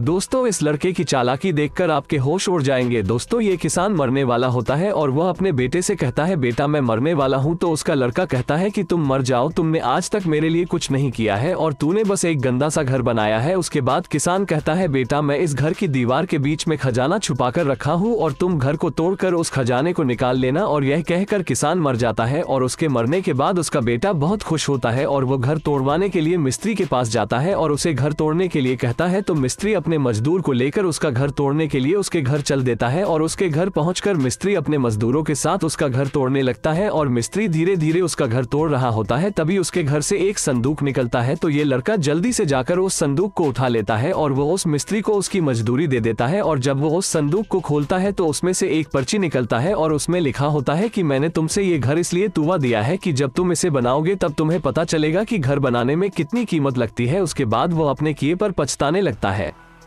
दोस्तों इस लड़के की चालाकी देखकर आपके होश उड़ जाएंगे दोस्तों ये किसान मरने वाला होता है और वह अपने बेटे से कहता है बेटा मैं मरने वाला हूँ तो उसका लड़का कहता है कि तुम मर जाओ तुमने आज तक मेरे लिए कुछ नहीं किया है और तूने बस एक गंदा सा घर बनाया है उसके बाद किसान कहता है बेटा मैं इस घर की दीवार के बीच में खजाना छुपा कर रखा हूँ और तुम घर को तोड़कर उस खजाने को निकाल लेना और यह कहकर किसान मर जाता है और उसके मरने के बाद उसका बेटा बहुत खुश होता है और वो घर तोड़वाने के लिए मिस्त्री के पास जाता है और उसे घर तोड़ने के लिए कहता है तो मिस्त्री अपने मजदूर को लेकर उसका घर तोड़ने के लिए उसके घर चल देता है और उसके घर पहुंचकर मिस्त्री अपने मजदूरों के साथ उसका घर तोड़ने लगता है और मिस्त्री धीरे धीरे उसका घर तोड़ रहा होता है तभी उसके घर से एक संदूक निकलता है तो ये लड़का जल्दी से जाकर उस संदूक को उठा लेता है और वो उस मिस्त्री को उसकी मजदूरी दे देता है और जब वो उस संदूक को खोलता है तो उसमें से एक पर्ची निकलता है और उसमें लिखा होता है कि मैंने तुमसे ये घर इसलिए तुवा दिया है कि जब तुम इसे बनाओगे तब तुम्हें पता चलेगा कि घर बनाने में कितनी कीमत लगती है उसके बाद वो अपने किए पर पछताने लगता है